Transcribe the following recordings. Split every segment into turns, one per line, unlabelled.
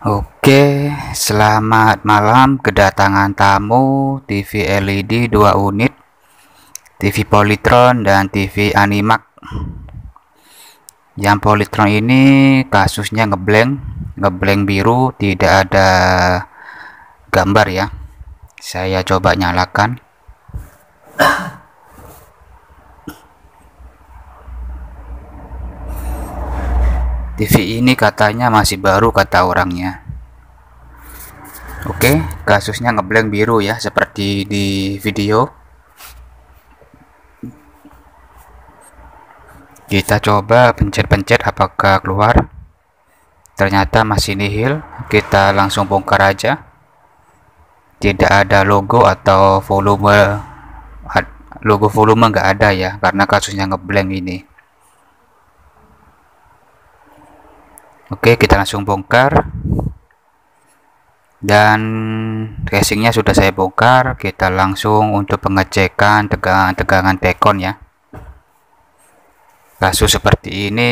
Oke, selamat malam kedatangan tamu TV LED 2 unit, TV Polytron dan TV Animax. Yang Polytron ini kasusnya ngeblank, ngeblank biru, tidak ada gambar ya. Saya coba nyalakan. TV ini katanya masih baru kata orangnya Oke kasusnya ngeblank biru ya seperti di video kita coba pencet-pencet apakah keluar ternyata masih nihil kita langsung bongkar aja tidak ada logo atau volume logo volume nggak ada ya karena kasusnya ngeblank ini Oke, kita langsung bongkar. Dan casingnya sudah saya bongkar, kita langsung untuk pengecekan tegangan-tegangan tekon ya. Kasus seperti ini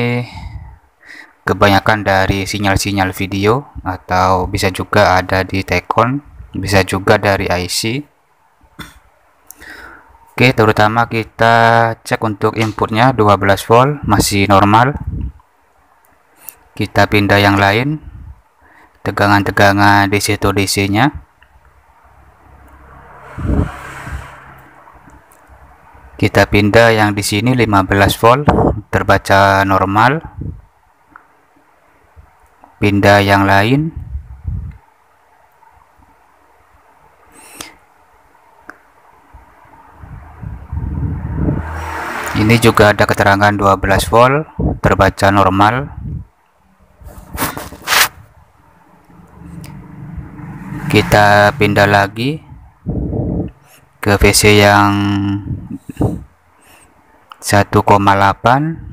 kebanyakan dari sinyal-sinyal video atau bisa juga ada di tekon, bisa juga dari IC. Oke, terutama kita cek untuk inputnya 12 volt masih normal kita pindah yang lain tegangan-tegangan di situ DC nya kita pindah yang di sini 15 volt terbaca normal pindah yang lain ini juga ada keterangan 12 volt terbaca normal kita pindah lagi ke VC yang 1,8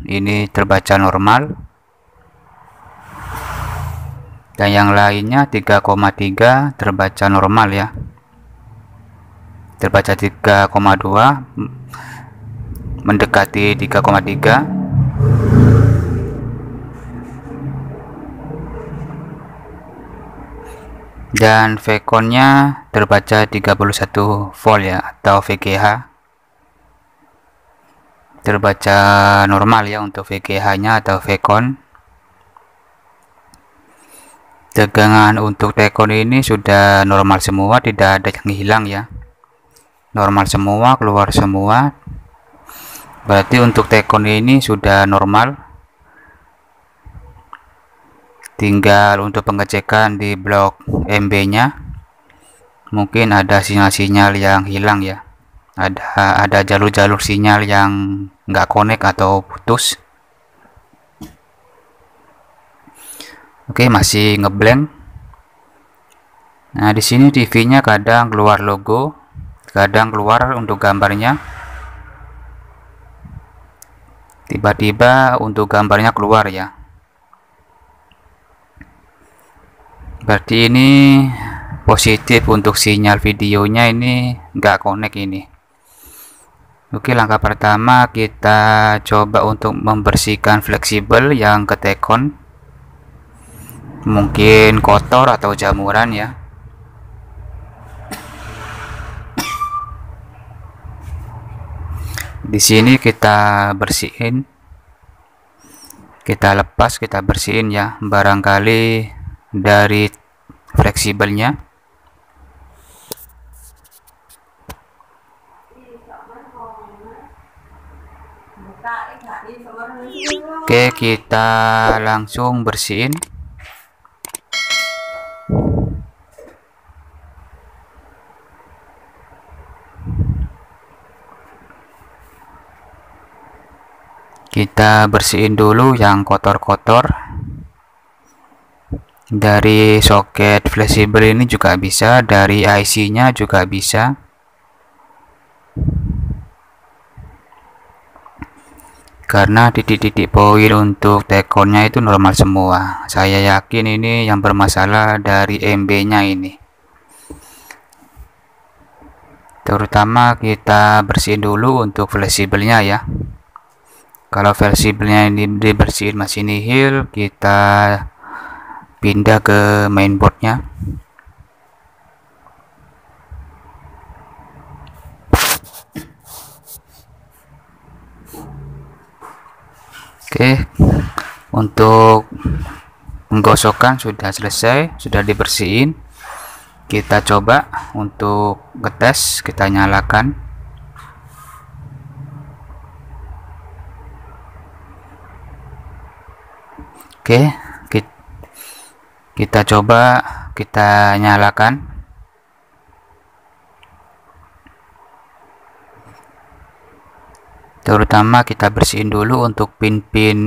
ini terbaca normal dan yang lainnya 3,3 terbaca normal ya terbaca 3,2 mendekati 3,3 dan Vconnya terbaca 31 volt ya atau VGH terbaca normal ya untuk VGH nya atau Vcon tegangan untuk VCON ini sudah normal semua tidak ada yang hilang ya normal semua keluar semua berarti untuk tekon ini sudah normal tinggal untuk pengecekan di blok MB nya mungkin ada sinyal-sinyal yang hilang ya ada ada jalur-jalur sinyal yang nggak connect atau putus Oke, masih ngeblank. Nah, di sini TV-nya kadang keluar logo, kadang keluar untuk gambarnya. Tiba-tiba untuk gambarnya keluar ya. berarti ini positif untuk sinyal videonya ini enggak connect ini Oke langkah pertama kita coba untuk membersihkan fleksibel yang ketekon mungkin kotor atau jamuran ya di sini kita bersihin kita lepas kita bersihin ya barangkali dari fleksibelnya Oke kita langsung bersihin kita bersihin dulu yang kotor-kotor dari soket fleksibel ini juga bisa dari IC nya juga bisa karena titik-titik poin untuk tekonnya itu normal semua saya yakin ini yang bermasalah dari MB nya ini terutama kita bersihin dulu untuk fleksibelnya ya kalau fleksibelnya ini dibersihin masih nihil kita pindah ke mainboardnya oke untuk penggosokan sudah selesai sudah dibersihin kita coba untuk ngetes kita nyalakan oke kita coba kita nyalakan terutama kita bersihin dulu untuk pin-pin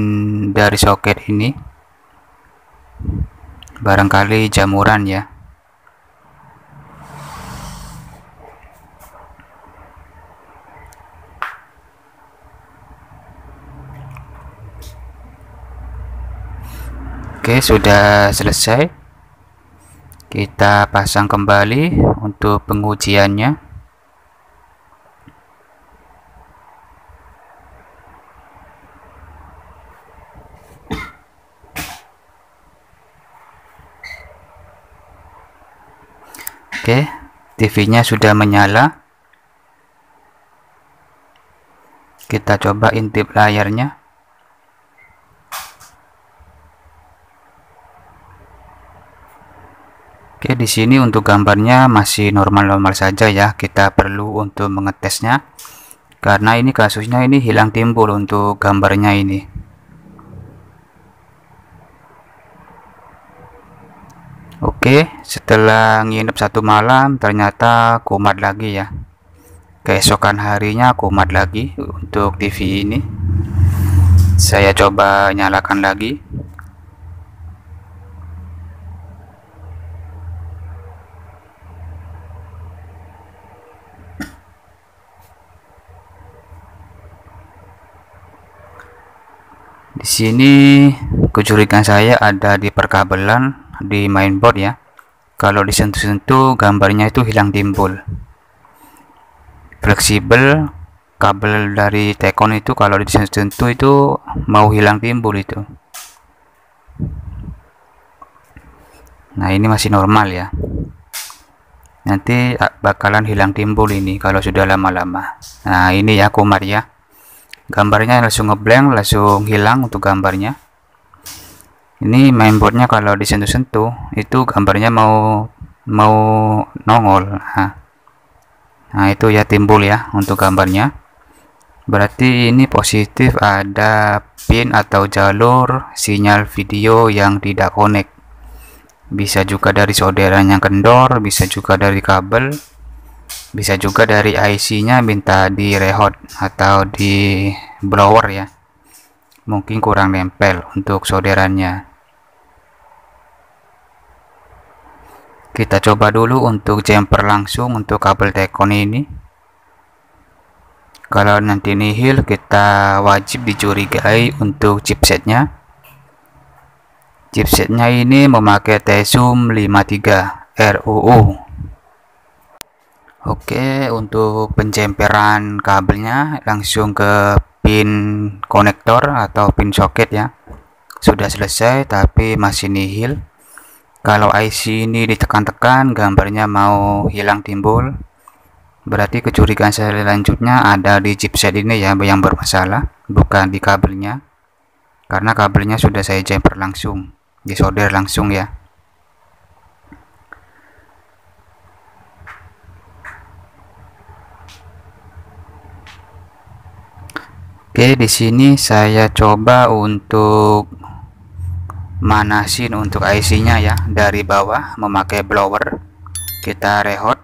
dari soket ini barangkali jamuran ya Oke sudah selesai kita pasang kembali untuk pengujiannya Oke, TV-nya sudah menyala. Kita coba intip layarnya. Oke, di sini untuk gambarnya masih normal-normal saja ya. Kita perlu untuk mengetesnya. Karena ini kasusnya ini hilang timbul untuk gambarnya ini. Oke, setelah nginep satu malam ternyata kumat lagi ya. Keesokan harinya kumat lagi untuk TV ini. Saya coba nyalakan lagi. sini kecurigaan saya ada di perkabelan di mainboard ya kalau disentuh-sentuh gambarnya itu hilang timbul fleksibel kabel dari tekon itu kalau disentuh-sentuh itu mau hilang timbul itu nah ini masih normal ya nanti ah, bakalan hilang timbul ini kalau sudah lama-lama nah ini ya Kumar ya gambarnya langsung ngeblank langsung hilang untuk gambarnya ini mainboardnya kalau disentuh-sentuh itu gambarnya mau mau nongol nah. nah itu ya timbul ya untuk gambarnya berarti ini positif ada pin atau jalur sinyal video yang tidak connect bisa juga dari solderan yang kendor bisa juga dari kabel bisa juga dari IC-nya minta di rehot atau di blower ya mungkin kurang nempel untuk solderannya kita coba dulu untuk jumper langsung untuk kabel tekon ini kalau nanti nihil kita wajib dicurigai untuk chipsetnya chipsetnya ini memakai Tesum 53 RUU Oke, untuk pencemperan kabelnya langsung ke pin konektor atau pin soket ya. Sudah selesai tapi masih nihil. Kalau IC ini ditekan-tekan gambarnya mau hilang timbul. Berarti kecurigaan saya selanjutnya ada di chipset ini ya yang bermasalah, bukan di kabelnya. Karena kabelnya sudah saya jemper langsung, disolder langsung ya. Oke, di sini saya coba untuk manasin untuk IC-nya ya dari bawah memakai blower. Kita rehot.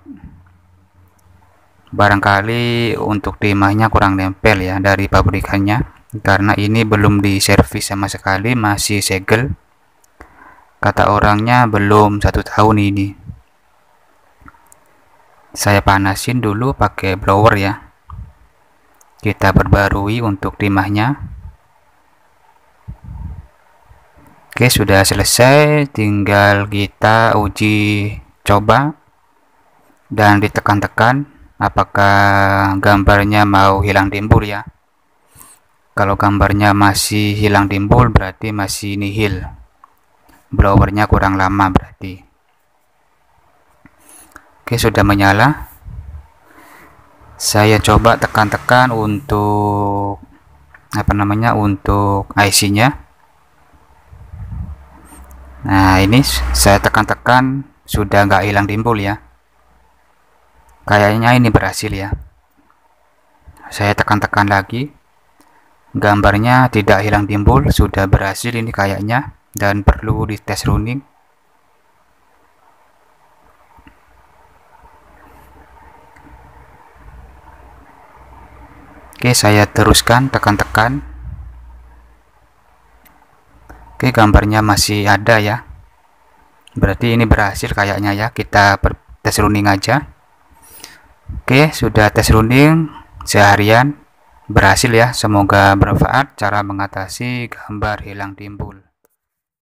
Barangkali untuk timahnya kurang nempel ya dari pabrikannya karena ini belum diservis sama sekali, masih segel. Kata orangnya belum satu tahun ini. Saya panasin dulu pakai blower ya kita perbarui untuk timahnya Oke sudah selesai tinggal kita uji coba dan ditekan-tekan apakah gambarnya mau hilang timbul ya kalau gambarnya masih hilang timbul berarti masih nihil blowernya kurang lama berarti oke sudah menyala saya coba tekan-tekan untuk apa namanya untuk IC nya nah ini saya tekan-tekan sudah nggak hilang timbul ya kayaknya ini berhasil ya saya tekan-tekan lagi gambarnya tidak hilang timbul sudah berhasil ini kayaknya dan perlu di dites running Oke, saya teruskan tekan-tekan. Oke, gambarnya masih ada ya. Berarti ini berhasil kayaknya ya. Kita tes running aja. Oke, sudah tes running seharian berhasil ya. Semoga bermanfaat cara mengatasi gambar hilang timbul.